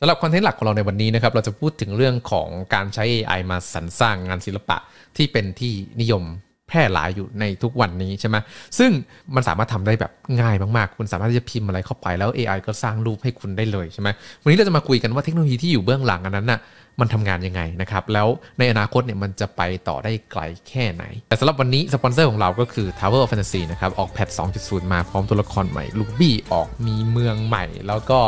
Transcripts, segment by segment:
สำหรับคอนเทนต์หลักของเราในวันนี้นะครับเราจะพูดถึงเรื่องของการใช้ AI มาสรรสร้างงานศิลปะที่เป็นที่นิยมแพร่หลายอยู่ในทุกวันนี้ใช่ไหมซึ่งมันสามารถทำได้แบบง่ายมากๆคุณสามารถที่จะพิมพ์อะไรเข้าไป แล้ว AI ก็สร้างรูปให้คุณได้เลยใช่ไหมวันนี้เราจะมาคุยกันว่าเทคโนโลยีที่อยู่เบื้องหลังอันนั้นนะ่ะมันทำงานยังไงนะครับ แล้วในอนาคตเนี่ยมันจะไปต่อได้ไกลแค่ไหน แต่สำหรับวันนี้สปอนเซอร์ของเราก็คือ Tower of Fantasy นะครับออกแพท 2.0 มาพร้อมตัวละครใหม่ลูบี้ออกมีเมืองใหม่ แล้วก็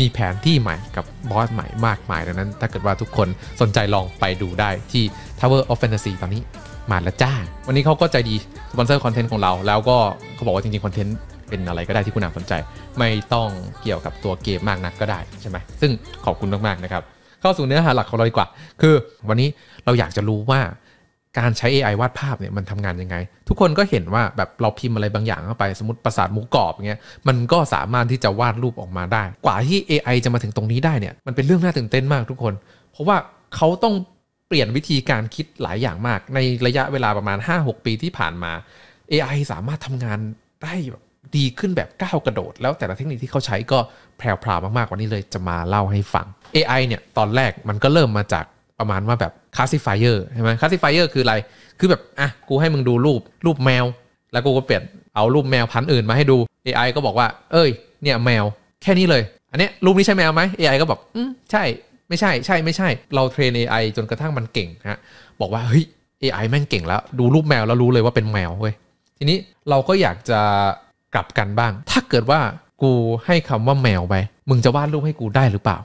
มีแผนที่ใหม่กับบอสใหม่มากมายดังนั้นถ้าเกิดว่าทุกคนสนใจลองไปดูได้ที่ Tower of Fantasy ตอนนี้มาแล้วจ้า วันนี้เขาก็ใจดีสปอนเซอร์คอนเทนต์ของเรา แล้วก็เขาบอกว่าจริงๆคอนเทนต์เป็นอะไรก็ได้ที่คุณอาสนใจ ไม่ต้องเกี่ยวกับตัวเกมมากนักก็ได้ใช่ไหมซึ่งขอบคุณมากๆนะครับข้าสู่เนื้อหาหลักของเราดีกว่าคือวันนี้เราอยากจะรู้ว่าการใช้ AI วาดภาพเนี่ยมันทำงานยังไงทุกคนก็เห็นว่าแบบเราพิมพ์อะไรบางอย่างเข้าไป สมมติประสาทหมูกรอบเงี้ยมันก็สามารถที่จะวาดรูปออกมาได้ กว่าที่ AI จะมาถึงตรงนี้ได้เนี่ยมันเป็นเรื่องน่าตื่นเต้นมากทุกคน เพราะว่าเขาต้องเปลี่ยนวิธีการคิดหลายอย่างมาก ในระยะเวลาประมาณ 5-6 ปีที่ผ่านมา AI สามารถทำงานได้แบบดีขึ้นแบบก้าวกระโดด แล้วแต่ละเทคนิคที่เขาใช้ก็แพรวๆมากๆ วันนี้เลยจะมาเล่าให้ฟัง AI เนี่ยตอนแรกมันก็เริ่มมาจากประมาณว่าแบบคลาสสิฟายเออร์ใช่ไหมคลาสสิฟายเออร์คืออะไร คือแบบ อ่ะ กูให้มึงดูรูป รูปแมว แล้วกูก็เปลี่ยนเอารูปแมวพันอื่นมาให้ดู AI ก็บอกว่า เอ้ยเนี่ยแมวแค่นี้เลย อันเนี้ยรูปนี้ใช่แมวไหม AI ก็บอก อืมใช่ ไม่ใช่ ใช่ ไม่ใช่ เราเทรน AI จนกระทั่งมันเก่งฮะ บอกว่า เฮ้ย AI แม่งเก่งแล้ว ดูรูปแมวแล้วรู้เลยว่าเป็นแมวเว้ย ทีนี้เราก็อยากจะกลับกันบ้าง ถ้าเกิดว่ากูให้คำว่าแมวไป มึงจะวาดรูปให้กูได้หรือเปล่า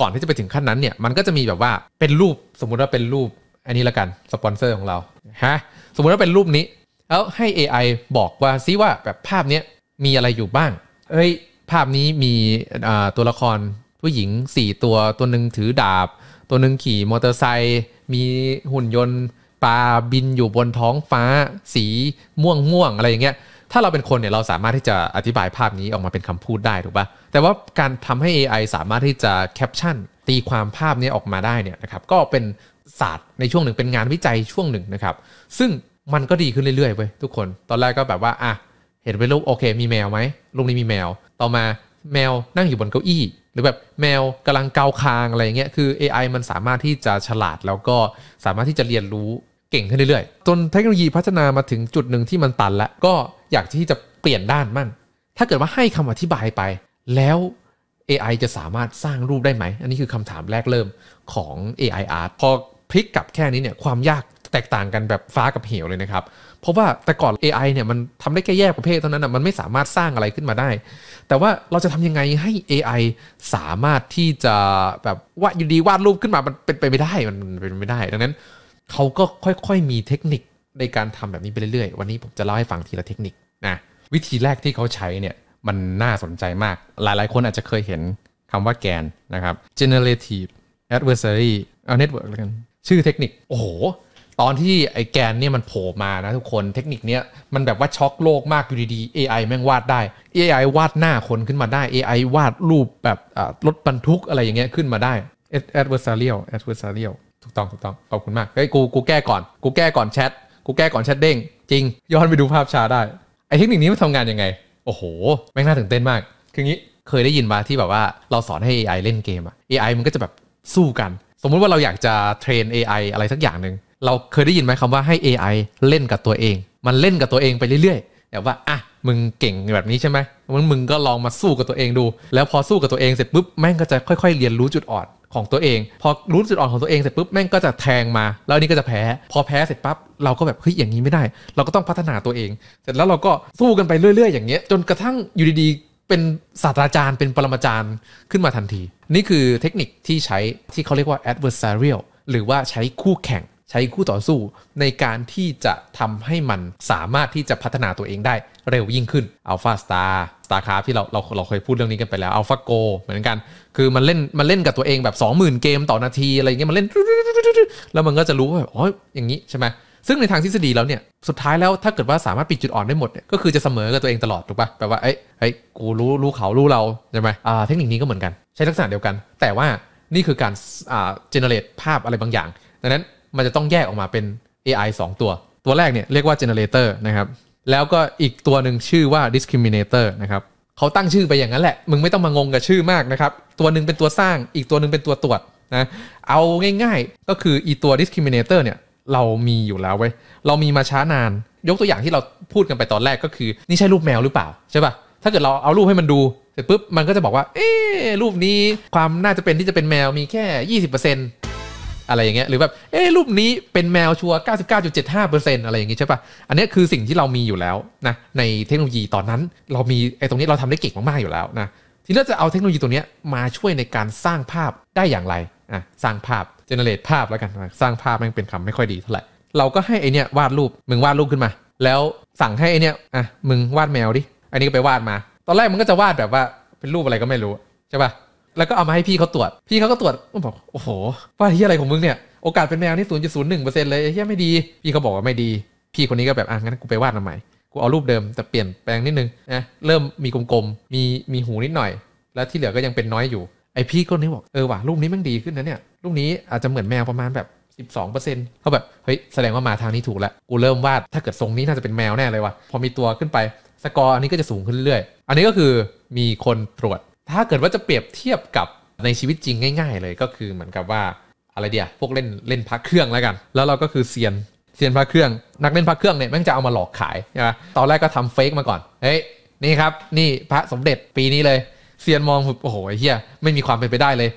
ก่อนที่จะไปถึงขั้นนั้นเนี่ย มันก็จะมีแบบว่าเป็นรูปสมมุติว่าเป็นรูป อันนี้ละกันสปอนเซอร์ของเราฮะ สมมุติว่าเป็นรูปนี้แล้วให้ AI บอกว่าซิว่าแบบภาพนี้มีอะไรอยู่บ้างเอ้ยภาพนี้มีตัวละครผู้หญิง 4 ตัวตัวหนึ่งถือดาบ ตัวหนึ่งขี่มอเตอร์ไซค์มีหุ่นยนต์ปลาบินอยู่บนท้องฟ้า สีม่วงม่วงอะไรอย่างเงี้ยถ้าเราเป็นคนเนี่ยเราสามารถที่จะอธิบายภาพนี้ออกมาเป็นคำพูดได้ถูกปะ่ะแต่ว่าการทำให้ AI สามารถที่จะแคปชั่นตีความภาพนี้ออกมาได้เนี่ยนะครับก็เป็นศาสตร์ในช่วงหนึ่งเป็นงานวิจัยช่วงหนึ่งนะครับซึ่งมันก็ดีขึ้นเรื่อย ๆ เว้ย ทุกคนตอนแรกก็แบบว่า อ่ะ เห็นเป็นรูปโอเค มีแมวไหมรูปนี้มีแมว ต่อมาแมวนั่งอยู่บนเก้าอี้ หรือแบบแมวกำลังเกาคางอะไรเงี้ยคือ AI มันสามารถที่จะฉลาดแล้วก็สามารถที่จะเรียนรู้เก่งขึ้นเรื่อยๆ จนเทคโนโลยีพัฒนามาถึงจุดหนึ่งที่มันตันแล้ว ก็อยากที่จะเปลี่ยนด้านมั่ง ถ้าเกิดว่าให้คำอธิบายไป แล้ว AI จะสามารถสร้างรูปได้ไหม อันนี้คือคำถามแรกเริ่มของ AI art พอพลิกกลับแค่นี้เนี่ย ความยากแตกต่างกันแบบฟ้ากับเหวเลยนะครับ เพราะว่าแต่ก่อน AI เนี่ยมันทำได้แค่แยกประเภทเท่านั้นนะมันไม่สามารถสร้างอะไรขึ้นมาได้ แต่ว่าเราจะทำยังไงให้ AI สามารถที่จะแบบว่าอยู่ดีวาดรูปขึ้นมา มันเป็นไปไม่ได้ มันเป็นไม่ได้ ดังนั้นเขาก็ค่อยๆมีเทคนิคในการทำแบบนี้ไปเรื่อยๆ วันนี้ผมจะเล่าให้ฟังทีละเทคนิคนะวิธีแรกที่เขาใช้เนี่ยมันน่าสนใจมาก หลายๆคนอาจจะเคยเห็นคำว่าแกนนะครับ generative adversary เอา network แล้วกันชื่อเทคนิคโอ้โห ตอนที่ไอ้แกนเนี่ยมันโผล่มานะทุกคนเทคนิคเนี้ยมันแบบว่าช็อกโลกมากอยู่ดี ๆ AI แม่งวาดได้ AI วาดหน้าคนขึ้นมาได้ AI วาดรูปแบบรถบรรทุกอะไรอย่างเงี้ยขึ้นมาได้ adversarial adversarial ต้องถูกต้องขอบคุณมากเฮ้ยกูกูแก้ก่อนกูแก้ก่อนแชทกูแก้ก่อนแชทเด้งจริง ย้อนไปดูภาพช้าได้ ไอเทคนิคนี้มันทำงานยังไง โอ้โห แม่งน่าตื่นเต้นมาก คืองี้เคยได้ยินมาที่แบบว่าเราสอนให้ AI เล่นเกมอะ AI มันก็จะแบบสู้กัน สมมุติว่าเราอยากจะ เทรน AI อะไรสักอย่างหนึ่งเราเคยได้ยินไหมคำว่าให้ AI เล่นกับตัวเอง มันเล่นกับตัวเองไปเรื่อยๆแบบว่าอ่ะมึงเก่งแบบนี้ใช่ไหมมึงมึงก็ลองมาสู้กับตัวเองดู แล้วพอสู้กับตัวเองเสร็จปุ๊บแม่งก็จะค่อยๆเรียนรู้จุดอ่อนของตัวเอง พอรู้จุดอ่อนของตัวเองเสร็จปุ๊บแม่งก็จะแทงมา แล้วนี่ก็จะแพ้ พอแพ้เสร็จปั๊บ เราก็แบบเฮ้ยอย่างนี้ไม่ได้ เราก็ต้องพัฒนาตัวเอง เสร็จแล้วเราก็สู้กันไปเรื่อยๆ อย่างเงี้ยจนกระทั่งอยู่ดีๆ เป็นศาสตราจารย์เป็นปรมาจารย์ขึ้นมาทันที นี่คือเทคนิคที่ใช้ที่เขาเรียกว่า adversarial หรือว่าใช้คู่แข่งใช้คู่ต่อสู้ ในการที่จะทำให้มันสามารถที่จะพัฒนาตัวเองได้เร็วยิ่งขึ้นอัลฟาสตาร์ตา a r c r ที่เราเราเราเคยพูดเรื่องนี้กันไปแล้วอัลฟาโกเหมือนกัน คือมันเล่นมันเล่นกับตัวเองแบบ 20,000 เกมต่อนาทีอะไรเงี้ยมันเล่น แล้วมันก็จะรู้ว่าอ๋ออย่างนี้ใช่ไหมซึ่งในทางทฤษฎีแล้วเนี่ย สุดท้ายแล้วถ้าเกิดว่า สามารถปิดจุดอ่อนได้หมดเนี่ยก็คือจะเสมอกับตัวเองตลอดถูกปะ่ะแปลว่าเอ้ยเฮ้ยกูรู้รู้เขารู้เรา ใช่ไหมอ่าเทคนิคนี้ก็เหมือนกันใช้ลักษณะเดียวกัน แต่ว่านี่คือการอ่าเจเนเรตภาพอะไรบางอย่าง ดังนั้นมันจะต้องแยกออกมาเป็น AI 2 ตัวตัวแรกเนี่ยเรียกว่าเจเนเรเตอร์นะครับแล้วก็อีกตัวหนึ่งชื่อว่า discriminator นะครับ เขาตั้งชื่อไปอย่างนั้นแหละ มึงไม่ต้องมางงกับชื่อมากนะครับ ตัวหนึ่งเป็นตัวสร้าง อีกตัวหนึ่งเป็นตัวตรวจนะ เอาง่ายๆก็คืออีตัว discriminator เนี่ย เรามีอยู่แล้วเว้ย เรามีมาช้านาน ยกตัวอย่างที่เราพูดกันไปตอนแรกก็คือ นี่ใช่รูปแมวหรือเปล่าใช่ปะ่ะ ถ้าเกิดเราเอารูปให้มันดูเสร็จปุ๊บ มันก็จะบอกว่า เอ๊รูปนี้ความน่าจะเป็นที่จะเป็นแมวมีแค่ยี่สิบเปอร์เซ็นต์อะไรอย่างเงี้ยหรือแบบเอ๊รูปนี้เป็นแมวชัวร์99.75%อะไรอย่างงี้ใช่ปะ่ะ อันนี้คือสิ่งที่เรามีอยู่แล้วนะในเทคโนโลยีตอนนั้นเรามีไอ้ตรงนี้เราทำได้เก่งมากๆอยู่แล้วนะทีนี้จะเอาเทคโนโลยีตัวเนี้ยมาช่วยในการสร้างภาพได้อย่างไรอ่ะสร้างภาพเจเนเรตภาพแล้วกัน สร้างภาพมันเป็นคำไม่ค่อยดีเท่าไหร่เราก็ให้ไอเนี้ยวาดรูปมึงวาดรูปขึ้นมา แล้วสั่งให้ไอเนี้ยอ่ะมึงวาดแมวดิอันนี้ก็ไปวาดมา ตอนแรกมันก็จะวาดแบบว่าเป็นรูปอะไรก็ไม่รู้ใช่ปะ่ะแล้วก็เอามาให้พี่เขาตรวจ พี่เขาก็ตรวจบอกโอ้โหว่าที่อะไรของมึงเนี่ยโอกาสเป็นแมวนี่ศูนย์จุดศูนย์หนึ่งเปอร์เซ็นต์เลยแย่ไม่ดี พี่เขาบอกว่าไม่ดี พี่คนนี้ก็แบบอ่ะงั้นกูไปวาดทำไมกูเอารูปเดิมแต่เปลี่ยนแปลงนิดนึงนะเริ่มมีกลมๆมีมีหูนิดหน่อย แล้วที่เหลือก็ยังเป็นน้อยอยู่ไอพี่คนนี้บอกเออว่ะรูปนี้มันดีขึ้นนะเนี่ยรูปนี้อาจจะเหมือนแมวประมาณแบบ 12%เขาแบบเฮ้ยแสดงว่ามาทางนี้ถูกแล้วกูเริ่มวาดถ้าเกิดทรงนี้น่าจะเป็นแมวแน่เลยว่ะพอมีตัวขึ้นไปสกอร์อันนี้ก็จะสูงขึ้นเรื่อยอันนี้ก็คือมีคนตรวจถ้าเกิดว่าจะเปรียบเทียบกับในชีวิตจริงง่าย ๆเลยก็คือเหมือนกับว่าอะไรเดียวพวกเล่นเล่นพักเครื่องแล้วกัน แล้วเราก็คือเซียนเซียนพักเครื่องนักเล่นพักเครื่องเนี่ยแม่งจะเอามาหลอกขายใช่ไหมตอนแรกก็ทำเฟกมาก่อนเฮ้ยนี่ครับนี่พระสมเด็จปีนี้เลยเซียนมองโอ้โหเฮียไม่มีความเป็นไปได้เลย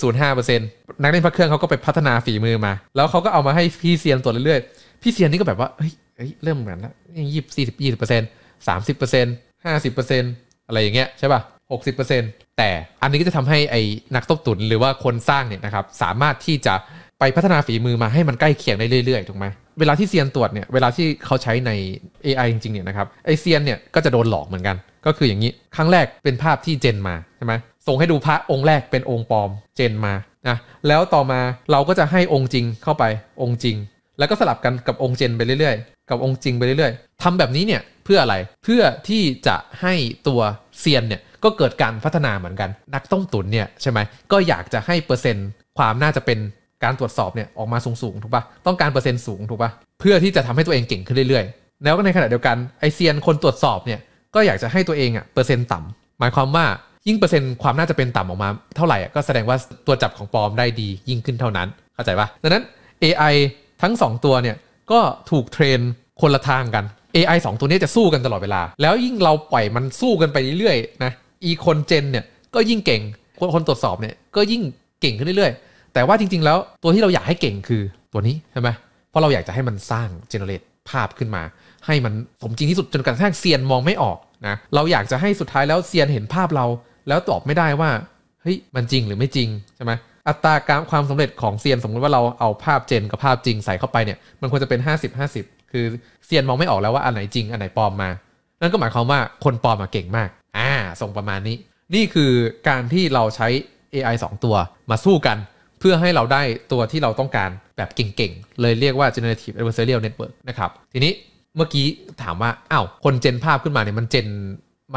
0.05%นักเล่นพักเครื่องเขาก็ไปพัฒนาฝีมือมา แล้วเขาก็เอามาให้พี่เซียนตรวจเรื่อยๆ พี่เซียนนี่ก็แบบว่าเฮ้ยเฮ้ยเริ่มเหมือนละยี่สิบสี่สิบยี่สิบเปอร์เซ็นต์สามสิบเปอร์เซ็นต์ห้าสิบเปอร์เซ็นต์อะไรอย่างเงี้ยใช่ป่ะ60%แต่อันนี้ก็จะทำให้ไอ้นักต้มตุ๋นหรือว่าคนสร้างเนี่ยนะครับสามารถที่จะไปพัฒนาฝีมือมา ให้มันใกล้เคียงได้เรื่อยๆ ถูกไหมเวลาที่เซียนตรวจเนี่ย เวลาที่เขาใช้ใน AI จริงๆ เนี่ยนะครับไอเซียนเนี่ยก็จะโดนหลอกเหมือนกัน ก็คืออย่างนี้ ครั้งแรกเป็นภาพที่เจนมาใช่ไหมส่งให้ดูพระองค์แรกเป็นองค์ปลอมเจนมา นะ แล้วต่อมาเราก็จะให้องค์จริงเข้าไป องค์จริง แล้วก็สลับกันกับองค์เจนไปเรื่อยๆ กับองค์จริงไปเรื่อย ๆ ทำแบบนี้เนี่ยเพื่ออะไร เพื่อที่จะให้ตัวเซียนเนี่ยก็เกิดการพัฒนาเหมือนกัน นักต้มตุ๋นเนี่ยใช่ไหมก็อยากจะให้เปอร์เซ็นต์ความน่าจะเป็นการตรวจสอบเนี่ยออกมาสูงๆถูกปะต้องการเปอร์เซ็นต์สูงถูกปะเพื่อที่จะทำให้ตัวเองเก่งขึ้นเรื่อยๆแล้วก็ในขณะเดียวกันไอเซียนคนตรวจสอบเนี่ยก็อยากจะให้ตัวเองอะเปอร์เซ็นต์ต่ำาหมายความว่ายิ่งเปอร์เซ็นต์ความน่าจะเป็นต่ำออกมา เท่าไหร่ก็แสดงว่าตัวจับของปลอมได้ดียิ่งขึ้นเท่านั้นเข้าใจปะดังนั้น AI ทั้ง 2 ตัวเนี่ยก็ถูกเทรนคนละทางกัน AI 2 ตัวนี้จะสู้กันตลอดเวลา แล้วยิ่งเราปล่อยมันสู้กันไปเรื่อยๆ นะอีคนเจนเนี่ยก็ยิ่งเก่ง คนตรวจสอบเนี่ยก็ยิ่งเก่งขึ้นเรื่อยๆ แต่ว่าจริงๆแล้วตัวที่เราอยากให้เก่งคือตัวนี้ใช่ไหมเพราะเราอยากจะให้มันสร้างเจเนเรตภาพขึ้นมาให้มันสมจริงที่สุดจนกระทั่งเซียนมองไม่ออกนะเราอยากจะให้สุดท้ายแล้วเซียนเห็นภาพเรา แล้วตอบไม่ได้ว่า เฮ้ย มันจริงหรือไม่จริงใช่ไหมอัตราการความสำเร็จของเซียนสมมติว่าเราเอาภาพเจนกับภาพจริงใส่เข้าไปเนี่ยมันควรจะเป็น 50 50 คือเซียนมองไม่ออกแล้วว่าอันไหนจริงอันไหนปลอมมา นั่นก็หมายความว่าคนปลอมมาเก่งมากอ่าส่งประมาณนี้นี่คือการที่เราใช้ AI 2 ตัวมาสู้กัน เพื่อให้เราได้ตัวที่เราต้องการแบบเก่งๆ เลยเรียกว่า generative adversarial network นะครับ ทีนี้เมื่อกี้ถามว่าอ้าวคนเจนภาพขึ้นมาเนี่ยมันเจน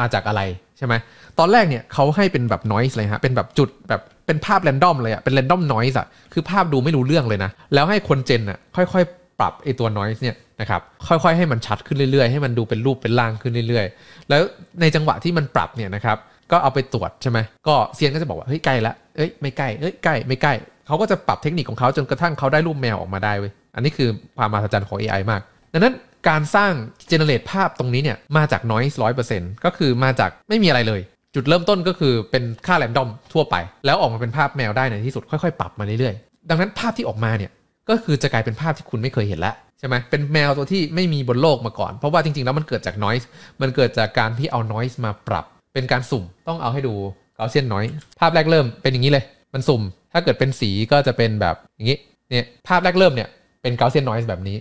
มาจากอะไรใช่ไหมตอนแรกเนี่ยเขาให้เป็นแบบ noise เลยฮะเป็นแบบจุดแบบเป็นภาพแรนดอมเลยอะเป็นแรนดอม noise อะคือภาพดูไม่รู้เรื่องเลยนะแล้วให้คนเจนอะค่อยๆปรับไอตัว noise เนี่ยนะครับค่อยๆให้มันชัดขึ้นเรื่อยๆ ให้มันดูเป็นรูปเป็นร่างขึ้นเรื่อยๆ แล้วในจังหวะที่มันปรับเนี่ยนะครับก็เอาไปตรวจใช่ไหมก็เซียนก็จะบอกว่าเฮ้ยใกล้ละเอ้ยไม่ใกล้เอ้ยใกล้ไม่ใกล้เขาก็จะปรับเทคนิคของเขาจนกระทั่งเขาได้รูปแมวออกมาได้เว้ยอันนี้คือความมหัศจรรย์ของ AI มาก ดังนั้นการสร้างเจเนเรตภาพตรงนี้เนี่ยมาจาก noise 100%ก็คือมาจากไม่มีอะไรเลย จุดเริ่มต้นก็คือเป็นค่าแรนดอมทั่วไป แล้วออกมาเป็นภาพแมวได้ในที่สุดค่อยๆ ปรับมาเรื่อยๆดังนั้นภาพที่ออกมาเนี่ยก็คือจะกลายเป็นภาพที่คุณไม่เคยเห็นแล้วใช่ไหมเป็นแมวตัวที่ไม่มีบนโลกมาก่อน เพราะว่าจริงๆแล้วมันเกิดจากนอยส์มันเกิดจากการที่เอานอยส์มาปรับ เป็นการสุ่ม ต้องเอาให้ดูเกาเซียนนอยภาพแรกเริ่มเป็นอย่างนี้เลย มันสุ่ม ถ้าเกิดเป็นสีก็จะเป็นแบบอย่างนี้ เนี่ย ภาพแรกเริ่มเนี่ยเป็นเกาเซียนนอยส์แบบนี้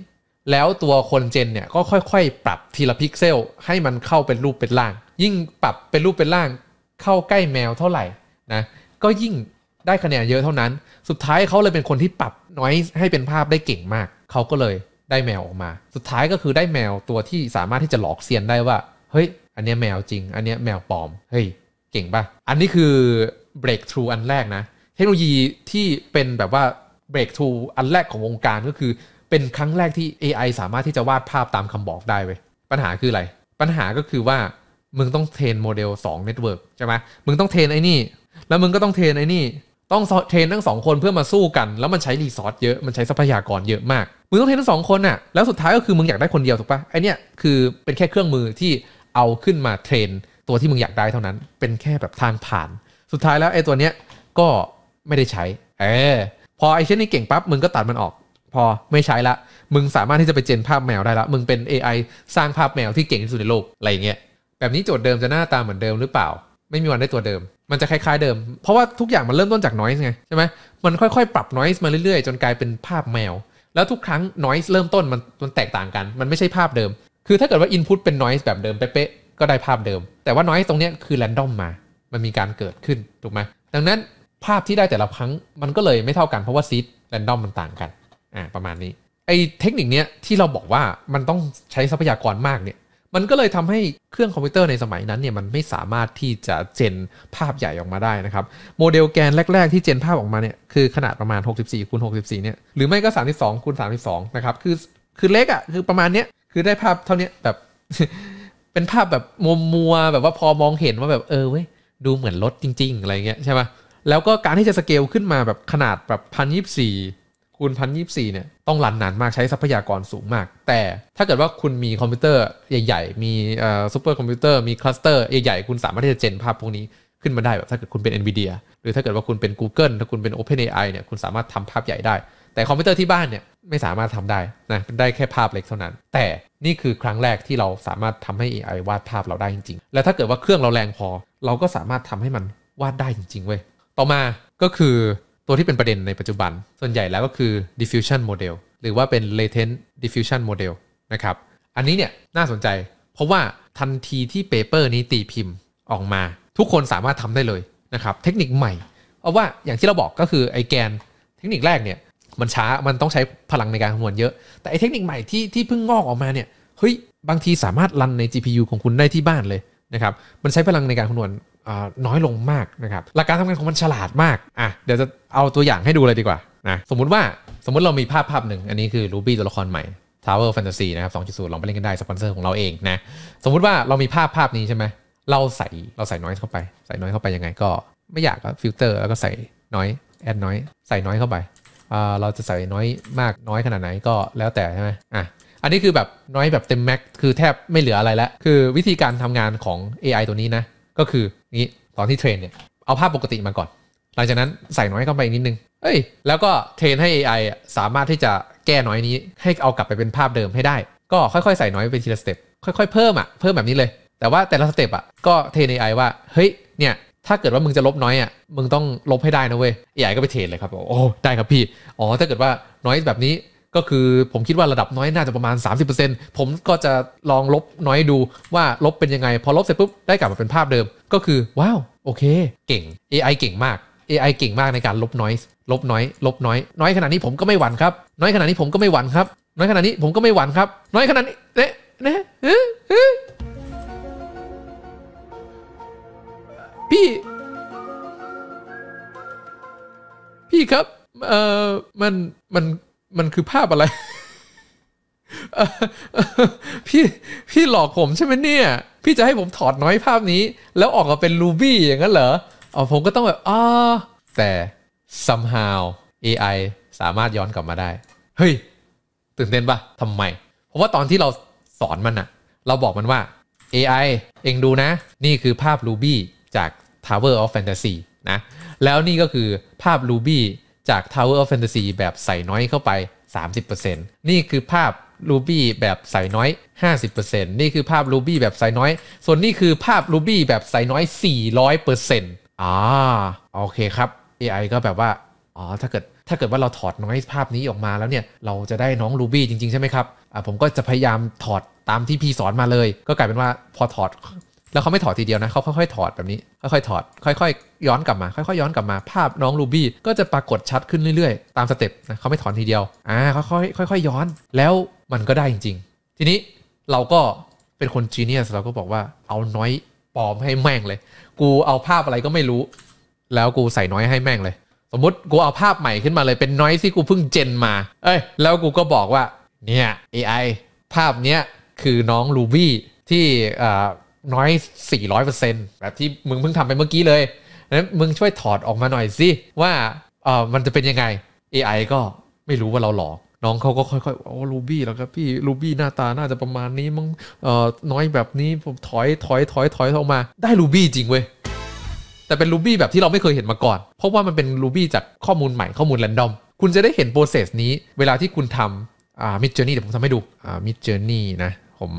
แล้วตัวคนเจนเนี่ยก็ค่อย ๆ ปรับทีละพิกเซลให้มันเข้าเป็นรูปเป็นร่าง ยิ่งปรับเป็นรูปเป็นร่างเข้าใกล้แมวเท่าไหร่นะ ก็ยิ่งได้คะแนนเยอะเท่านั้น สุดท้ายเขาเลยเป็นคนที่ปรับน้อยให้เป็นภาพได้เก่งมาก เขาก็เลยได้แมวออกมา สุดท้ายก็คือได้แมวตัวที่สามารถที่จะหลอกเซียนได้ว่า เฮ้ย อันนี้แมวจริง อันนี้แมวปลอม เฮ้ย เก่งปะอันนี้คือ breakthrough อันแรกนะ เทคโนโลยีที่เป็นแบบว่า breakthrough อันแรกของวงการก็คือเป็นครั้งแรกที่ AI สามารถที่จะวาดภาพตามคำบอกได้เว้ย ปัญหาคืออะไร ปัญหาก็คือว่า มึงต้องเทรนโมเดล2 Network ใช่ไหมมึงต้องเทรนไอ้นี่ แล้วมึงก็ต้องเทรนไอ้นี่ต้องเทรนทั้งสองคนเพื่อมาสู้กันแล้วมันใช้รีซอสเยอะมันใช้ทรัพยากรเยอะมาก มึงต้องเทรนทั้งสองคนน่ะแล้วสุดท้ายก็คือมึงอยากได้คนเดียวถูกปะไอเนี้ยคือเป็นแค่เครื่องมือที่เอาขึ้นมาเทรนตัวที่มึงอยากได้เท่านั้น เป็นแค่แบบทางผ่าน สุดท้ายแล้วไอตัวเนี้ยก็ไม่ได้ใช้เออพอไอเช่นนี้เก่งปั๊บมึงก็ตัดมันออก พอไม่ใช้ละ มึงสามารถที่จะไปเจนภาพแมวได้ละ มึงเป็น AI สร้างภาพแมวที่เก่งที่สุดในโลกอะไรเงี้ยแบบนี้โจทย์เดิมจะหน้าตาเหมือนเดิมหรือเปล่าไม่มีวันได้ตัวเดิม มันจะคล้ายๆเดิม เพราะว่าทุกอย่างมันเริ่มต้นจากนอยส์ไงใช่ไหมมันค่อย ๆปรับนอยส์มาเรื่อยๆ จนกลายเป็นภาพแมว แล้วทุกครั้งนอยส์เริ่มต้นมันมันแตกต่างกัน มันไม่ใช่ภาพเดิม คือถ้าเกิดว่าอินพุตเป็นนอยส์แบบเดิมเป๊ะๆก็ได้ภาพเดิม แต่ว่านอยส์ตรงนี้คือแรนดอมมา มันมีการเกิดขึ้น ถูกไหมดังนั้นภาพที่ได้แต่ละครั้งมันก็เลยไม่เท่ากันเพราะว่าซีดแรนดอมมันต่างกัน อ่าประมาณนี้ ไอ้เทคนิคเนี้ยที่เราบอกว่ามันต้องใช้ทรัพยากรมากเนี่ยมันก็เลยทำให้เครื่องคอมพิวเตอร์ในสมัยนั้น เนี่ยมันไม่สามารถที่จะเจนภาพใหญ่ออกมาได้นะครับ โมเดลแกนแรก ๆ ที่เจนภาพออกมาเนี่ยคือขนาดประมาณ64คูณ64เนี่ยหรือไม่ก็32คูณ32นะครับ คือคือเล็กอะ่ะ คือประมาณเนี้ยคือได้ภาพเท่านี้แบบเป็นภาพแบบ มัวมัวแบบว่าพอมองเห็นว่าแบบ เออ เว้ย ดูเหมือนรถจริง ๆ อะไรเงี้ยใช่ไหมแล้วก็การที่จะสเกลขึ้นมาแบบขนาดแบบพันยี่สี่คณพันยี่่สีเนี่ยต้องรันนานมากใช้ทรัพยากรสูงมาก แต่ถ้าเกิดว่าคุณมีคอมพิวเตอร์ใหญ่ ๆ มีเอ่อซูเปอร์คอมพิวเตอร์มีคลัสเตอร์ใหญ่ๆคุณสามารถที่จะเจนภาพพวกนี้ขึ้นมาได้แบบถ้าเกิดคุณเป็น NVIDIA หรือถ้าเกิดว่าคุณเป็น Google ถ้าคุณเป็น OpenAI เนี่ยคุณสามารถทำภาพใหญ่ได้ แต่คอมพิวเตอร์ที่บ้านเนี่ยไม่สามารถทำได้นะได้แค่ภาพเล็กเท่านั้น แต่นี่คือครั้งแรกที่เราสามารถทำให้ AI วาดภาพเราได้จริงๆและถ้าเกิดว่าเครื่องเราแรงพอ เราก็สามารถทำให้มันวาดได้จริงๆเว้ยต่อมาก็คือตัวที่เป็นประเด็นในปัจจุบัน ส่วนใหญ่แล้วก็คือ diffusion model หรือว่าเป็น latent diffusion model นะครับ อันนี้เนี่ยน่าสนใจ เพราะว่าทันทีที่เปเปอร์นี้ตีพิมพ์ออกมา ทุกคนสามารถทำได้เลยนะครับ เทคนิคใหม่ เพราะว่าอย่างที่เราบอกก็คือไอแกนเทคนิคแรกเนี่ย มันช้ามันต้องใช้พลังในการคำนวณเยอะ แต่ไอเทคนิคใหม่ที่ที่เพิ่งงอกออกมาเนี่ยเฮ้ยบางทีสามารถรันใน GPU ของคุณได้ที่บ้านเลยนะครับมันใช้พลังในการคำนวณน้อยลงมากนะครับหลักการทำงานของมันฉลาดมาก อ่ะเดี๋ยวจะเอาตัวอย่างให้ดูเลยดีกว่านะ สมมุติว่าสมมุติเรามีภาพภาพหนึ่ง อันนี้คือรูบี้ตัวละครใหม่ Tower Fantasy นะครับสองจ2.0 ลองไปเล่นกันได้สปอนเซอร์ของเราเองนะ สมมุติว่าเรามีภาพภาพนี้ใช่ไหมเราใส่เราใส่น้อยเข้าไป ใส่น้อยเข้าไปยังไงก็ ไม่อยากก็ฟิลเตอร์แล้วก็ใส่น้อยแอดน้อยใส่น้อยเข้าไปเราจะใส่น้อยมากน้อยขนาดไหนก็แล้วแต่ใช่ไหมอ่ะอันนี้คือแบบน้อยแบบเต็มแม็กคือแทบไม่เหลืออะไรแล้ว คือวิธีการทำงานของ AI ตัวนี้นะก็คือนี้ตอนที่เทรนเนี่ยเอาภาพปกติมาก่อนหลังจากนั้นใส่น้อยเข้าไปนิดนึงเอ้ยแล้วก็เทรนให้ AI สามารถที่จะแก้น้อยนี้ให้เอากลับไปเป็นภาพเดิมให้ได้ ก็ค่อยๆใส่น้อยเป็นทีละสเต็ปค่อย ๆเพิ่มอ่ะเพิ่มแบบนี้เลย แต่ว่าแต่ละสเต็ปอ่ะก็เทรน AI ว่า เฮ้ยเนี่ย ถ้าเกิดว่ามึงจะลบน้อยอ่ะมึงต้องลบให้ได้นะเว้ย AI ก็ไปเทรนเลยครับโอ้ได้ครับพี่อ๋อถ้าเกิดว่าน้อยแบบนี้ก็คือผมคิดว่าระดับน้อยน่าจะประมาณ 30%ผมก็จะลองลบน้อยดูว่าลบเป็นยังไง พอลบเสร็จปุ๊บได้กลับมาเป็นภาพเดิม ก็คือว้าวโอเคเก่ง AI เก่งมาก AI เก่งมากในการลบน้อยลบน้อย ลบน้อย น้อยขนาดนี้ผมก็ไม่หวั่นครับ น้อยขนาดนี้ผมก็ไม่หวั่นครับ น้อยขนาดนี้ผมก็ไม่หวั่นครับน้อยขนาดนี้เนะนะพี่พี่ครับเอ่อมันมันมันคือภาพอะไร พี่พี่หลอกผมใช่ไหมเนี่ย พี่จะให้ผมถอดน้อยภาพนี้ แล้วออกมาเป็นรูบี้อย่างนั้นเหรออ๋อผมก็ต้องแบบอ๋อแต่ somehow AI สามารถย้อนกลับมาได้ เฮ้ย ตื่นเต้นปะทำไม เพราะว่าตอนที่เราสอนมันอะเราบอกมันว่า AI เองดูนะ นี่คือภาพูบี้จาก Tower of Fantasy นะ แล้วนี่ก็คือภาพูบี้จาก Tower of Fantasy แบบใส่น้อยเข้าไป 30%นี่คือภาพ Ruby แบบใส่น้อย 50%นี่คือภาพ Ruby แบบใส่น้อย ส่วนนี่คือภาพ Ruby แบบใส่น้อย 400%อ่า โอเคครับ AI ก็แบบว่า อ๋อ ถ้าเกิดถ้าเกิดว่าเราถอดน้อยภาพนี้ออกมาแล้วเนี่ย เราจะได้น้อง Ruby จริงๆ ใช่ไหมครับ อ่าผมก็จะพยายามถอดตามที่พี่สอนมาเลย ก็กลายเป็นว่าพอถอดแล้วเขาไม่ถอดทีเดียวนะเขาค่อยๆ ถอดแบบนี้ ค่อยๆถอด ค่อย ๆ ย้อนกลับมา ค่อยๆย้อนกลับมา ภาพน้องลูบี้ก็จะปรากฏชัดขึ้นเรื่อยๆ ตามสเต็ปนะเขาไม่ถอนทีเดียว อ่าค่อยๆค่อย ๆย้อน แล้วมันก็ได้จริงๆ ทีนี้เราก็เป็นคนจีเนียสเราก็บอกว่าเอาน้อยปลอมให้แม่งเลย กูเอาภาพอะไรก็ไม่รู้ แล้วกูใส่น้อยให้แม่งเลย สมมติกูเอาภาพใหม่ขึ้นมาเลย เป็นน้อยที่กูเพิ่งเจนมา เอ้ย แล้วกูก็บอกว่า เนี่ย AI ภาพเนี้ยคือน้องลูบี้ที่อ่าน้อย 400%แบบที่มึงเพิ่งทำไปเมื่อกี้เลยนั้นมึงช่วยถอดออกมาหน่อยสิว่าเออมันจะเป็นยังไง AI ก็ไม่รู้ว่าเราหลอก น้องเขาก็ค่อยๆโอ้ลูบี้แล้วครับพี่ลูบี้หน้าตาน่าจะประมาณนี้มั้งเอ่อน้อยแบบนี้ผมถอยถอยถอยถอยออกมาได้ลูบี้จริงเว้ยแต่เป็นลูบี้แบบที่เราไม่เคยเห็นมาก่อน เพราะว่ามันเป็นลูบี้จากข้อมูลใหม่ข้อมูลแรนดอมคุณจะได้เห็นโปรเซสนี้ เวลาที่คุณทำอ่ามิดเจอร์นี่เดี๋ยวผมทำให้ดูอ่ามิดเจอร์นี่นะผม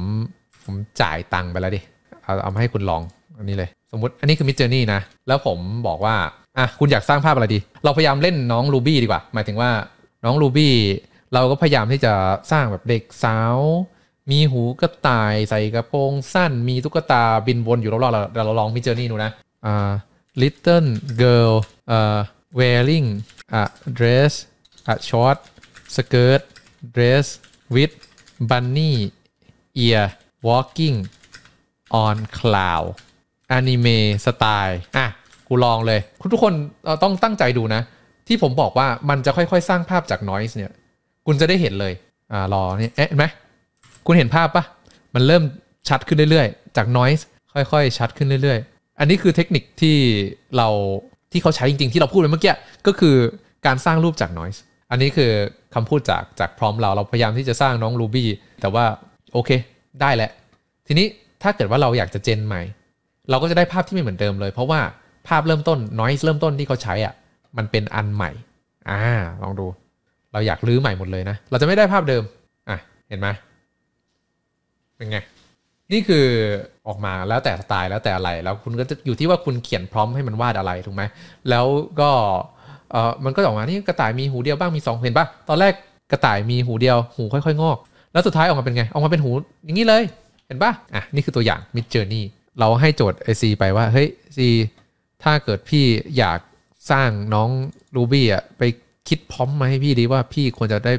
ผมจ่ายตังค์ไปแล้วดิเอาอาให้คุณลอง อันนี้เลย สมมติอันนี้คือมิจเจอร์นี่นะ แล้วผมบอกว่าอ่ะคุณอยากสร้างภาพอะไรดี เราพยายามเล่นน้องรูบี้ดีกว่า หมายถึงว่าน้องรูบี้เราก็พยายามที่จะสร้างแบบเด็กสาว มีหูกระต่ายใส่กระโปรงสั้น มีตุ๊กตาบินวนอยู่รอบๆเราเราลองมิจเจอร์นี่ดูนะอ่า little girl อ่อ wearing a dress a short skirt dress with bunny ear walking on cloud อนิเมะสไตล์อ่ะกูลองเลยคุณทุกคนต้องตั้งใจดูนะ ที่ผมบอกว่ามันจะค่อยๆ สร้างภาพจาก noise เนี่ยคุณจะได้เห็นเลย อ่า รอเนี่ยเอ๊ะไหมคุณเห็นภาพปะมันเริ่มชัดขึ้นเรื่อยๆ จาก noise ค่อยๆ ชัดขึ้นเรื่อยๆ อันนี้คือเทคนิคที่เราที่เขาใช้จริงๆ ที่เราพูดไปเมื่อกี้ ก็คือการสร้างรูปจาก noise อันนี้คือคำพูดจากจากพร้อมเราเราพยายามที่จะสร้างน้อง Ruby แต่ว่าโอเค ได้แหละทีนี้ถ้าเกิดว่าเราอยากจะเจนใหม่ เราก็จะได้ภาพที่ไม่เหมือนเดิมเลย เพราะว่าภาพเริ่มต้นน้อยเริ่มต้นที่เขาใช้อ่ะมันเป็นอันใหม่ อ่า ลองดู เราอยากรื้อใหม่หมดเลยนะเราจะไม่ได้ภาพเดิม อ่ะ เห็นไหมเป็นไงนี่คือออกมาแล้วแต่สไตล์ แล้วแต่อะไรแล้วคุณก็จะอยู่ที่ว่าคุณเขียนพร้อมให้มันวาดอะไรถูกไหมแล้วก็เออมันก็ออกมานี่กระต่ายมีหูเดียวบ้างมี2เห็นปะตอนแรกกระต่ายมีหูเดียวหูค่อยๆงอกแล้วสุดท้ายออกมาเป็นไง ออกมาเป็นหูอย่างนี้เลยเห็นปะอ่ะ นี่คือตัวอย่าง Mid Journey เราให้โจทย์ไอซีไปว่า เฮ้ยซีถ้าเกิดพี่อยากสร้างน้องรูบี้อ่ะไปคิดพร้อมมาให้พี่ดีว่าพี่ควรจะได้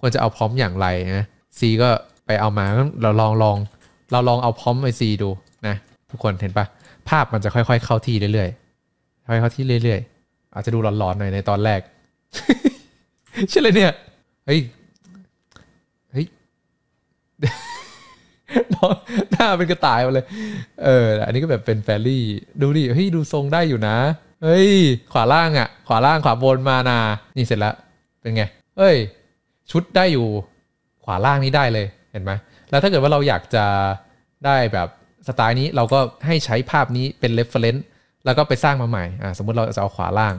ควรจะเอาพร้อมอย่างไรนะซีก็ไปเอามาเราลองลองเราลองเอาพร้อมไอซีดูนะทุกคนเห็นปะภาพมันจะค่อย ๆเข้าที่เรื่อยๆค่อย เข้าที่เรื่อยๆอาจจะดูหลอนๆหน่อยในตอนแรก ใช่เลยเนี่ยเฮ้ยเฮ้ยหน้าเป็นกระต่ายมาเลย เออ อันนี้ก็แบบเป็นแฟรี่ ดูดิเฮ้ย ดูทรงได้อยู่นะ เฮ้ย ขวาล่างอะ่ะ ขวาล่างขวาบนมานานี่เสร็จแล้ว เป็นไง เฮ้ย ชุดได้อยู่ ขวาล่างนี้ได้เลย เห็นไหม แล้วถ้าเกิดว่าเราอยากจะได้แบบสไตล์นี้ เราก็ให้ใช้ภาพนี้เป็นเรฟเ r e น c ์แล้วก็ไปสร้างมาใหม่ อ่าสมมติเราจะเอาขวาล่าง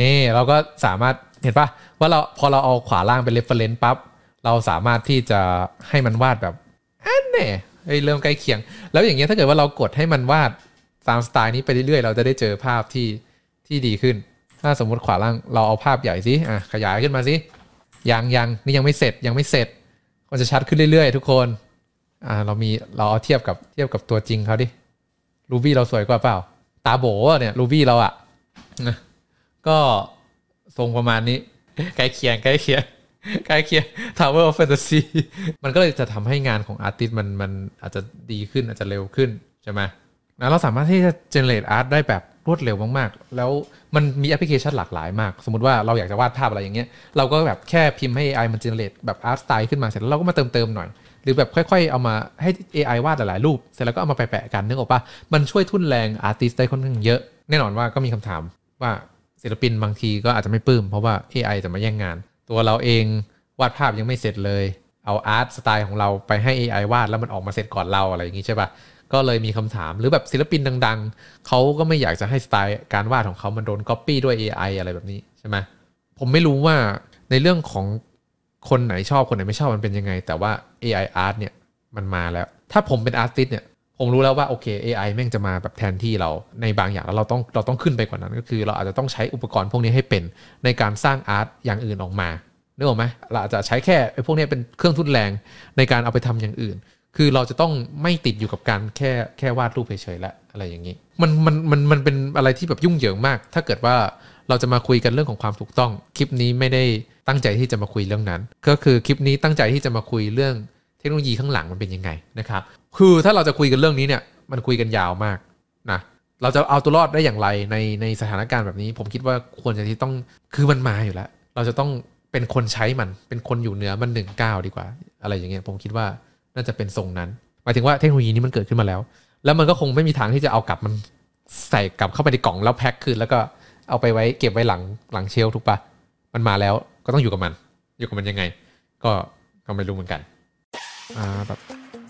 นี่เราก็สามารถ เห็นปะว่าเราพอเราเอาขวาล่างเป็นเรฟเ r e น c ์ปั๊บ เราสามารถที่จะให้มันวาดแบบอันเนี่ยเอ้ยเริ่มใกล้เคียง แล้วอย่างเงี้ยถ้าเกิดว่าเรากดให้มันวาดตามสไตล์นี้ไปเรื่อยๆ เราจะได้เจอภาพที่ที่ดีขึ้น ถ้าสมมุติขวาล่าง เราเอาภาพใหญ่สิอ่ะขยายขึ้นมาสิยังยังนี่ยังไม่เสร็จยังไม่เสร็จ มันจะชัดขึ้นเรื่อยๆ ทุกคน อ่าเรามีเราเอาเทียบกับเทียบกับตัวจริงเขาดิรูบี้เราสวยกว่าเปล่า ตาโบวเนี่ยรูบี้เราอะ่ะก็ทรงประมาณนี้ใกล้เคียงใกล้เคียงกล้เคียง Tower of Fantasy มันก็เลยจะทำให้งานของอาร์ติสมันมันอาจจะดีขึ้นอาจจะเร็วขึ้น ใช่ไหม แล้วเราสามารถที่จะ generate art ได้แบบรวดเร็วมากๆ แล้วมันมีแอปพลิเคชันหลากหลายมาก สมมติว่าเราอยากจะวาดภาพอะไรอย่างเงี้ย เราก็แบบแค่พิมพ์ให้ AI มัน generate แบบ art style ขึ้นมาเสร็จแล้วเราก็มาเติมเติมหน่อย หรือแบบค่อยๆเอามาให้ AI วาดหลายๆ รูป เสร็จแล้วก็เอามาแปะๆกันนึกออกปะมันช่วยทุ่นแรงอาร์ติสได้ค่อนข้างเยอะแน่นอนว่าก็มีคำถามว่าศิลปินบางทีก็อาจจะไม่ปลื้มเพราะว่า AI จะมาแย่งงานตัวเราเองวาดภาพยังไม่เสร็จเลย เอาอาร์ตสไตล์ของเราไปให้ AI วาดแล้วมันออกมาเสร็จก่อนเราอะไรอย่างนี้ใช่ปะก็เลยมีคำถามหรือแบบศิลปินดัง ๆ เขาก็ไม่อยากจะให้สไตล์การวาดของเขามันโดนก๊อปปี้ด้วย AI อะไรแบบนี้ใช่ไหมผมไม่รู้ว่าในเรื่องของคนไหนชอบ คนไหนไม่ชอบมันเป็นยังไง แต่ว่า AI art เนี่ยมันมาแล้วถ้าผมเป็นอาร์ติสเนี่ยผมรู้แล้วว่าโอเค AI แม่งจะมาแบบแทนที่เราในบางอย่างแล้วเราต้องเราต้องขึ้นไปกว่านั้นก็คือเราอาจจะต้องใช้อุปกรณ์พวกนี้ให้เป็นในการสร้างอาร์ตอย่างอื่นออกมานึ้ออไหมเราอาจจะใช้แค่ไอ้พวกนี้เป็นเครื่องทุนแรงในการเอาไปทำอย่างอื่น คือเราจะต้องไม่ติดอยู่กับการแค่แค่วาดรูปเฉยๆละอะไรอย่างนี้มันมันมันมันเป็นอะไรที่แบบยุ่งเหยิงมาก ถ้าเกิดว่าเราจะมาคุยกันเรื่องของความถูกต้อง คลิปนี้ไม่ได้ตั้งใจที่จะมาคุยเรื่องนั้น ก็คือคลิปนี้ตั้งใจที่จะมาคุยเรื่องเทคโนโลยีข้างหลังมันเป็นยังไงนะครับ คือถ้าเราจะคุยกันเรื่องนี้เนี่ย มันคุยกันยาวมากนะ เราจะเอาตัวรอดได้อย่างไรในในสถานการณ์แบบนี้ ผมคิดว่าควรจะที่ต้อง คือมันมาอยู่แล้ว เราจะต้องเป็นคนใช้มัน เป็นคนอยู่เหนือมันหนึ่งก้าวดีกว่า อะไรอย่างเงี้ย ผมคิดว่าน่าจะเป็นทรงนั้น หมายถึงว่าเทคโนโลยีนี้มันเกิดขึ้นมาแล้ว แล้วมันก็คงไม่มีทางที่จะเอากลับมันใส่กลับเข้าไปในกล่องแล้วแพ็คคืนแล้วก็เอาไปไว้เก็บไว้หลังหลังเชลถูกปะมันมาแล้ว ก็ต้องอยู่กับมัน อยู่กับมันยังไง ก็ ก็ไม่รู้เหมือนกันอ่าแบบ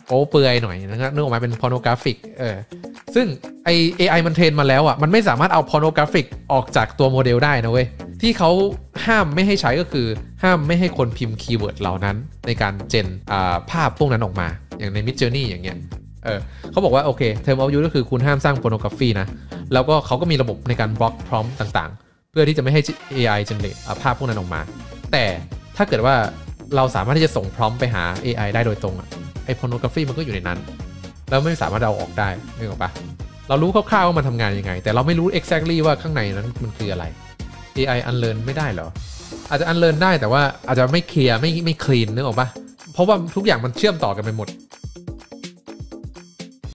โป้เปือยหน่อยนะครับนึกออกมาเป็นพอร์โนกราฟิกเออซึ่งไอเอไอมันเทรนมาแล้วอ่ะ มันไม่สามารถเอาพอร์โนกราฟิกออกจากตัวโมเดลได้นะเว้ย ที่เขาห้ามไม่ให้ใช้ก็คือห้ามไม่ให้คนพิมพ์คีย์เวิร์ดเหล่านั้น ในการเจนภาพพวกนั้นออกมา อย่างในมิ d j o u r n e y อย่างเงี้ย เออเขาบอกว่าโอเคเทอร์มออฟยูก็คือคุณห้ามสร้างพอร์โนกราฟีนะ แล้วก็เขาก็มีระบบในการบล็อกพร้อมต่างๆ เพื่อที่จะไม่ให้ AI เจนเนตภาพพวกนั้นออกมา แต่ถ้าเกิดว่าเราสามารถที่จะส่งพร้อมไปหา AI ได้โดยตรงอะไอพอนกราฟีมันก็อยู่ในนั้น แล้วไม่สามารถเอาออกได้นึกออกปะเรารู้คร่าวๆว่ามันทำงานยังไง แต่เราไม่รู้ exactly ว่าข้างในนั้นมันคืออะไร AI unlearn ไม่ได้เหรอ อาจจะ unlearn ได้แต่ว่าอาจจะไม่เคลียร์ไม่ไม่คลีนนึกออกปะเพราะว่าทุกอย่างมันเชื่อมต่อกันไปหมด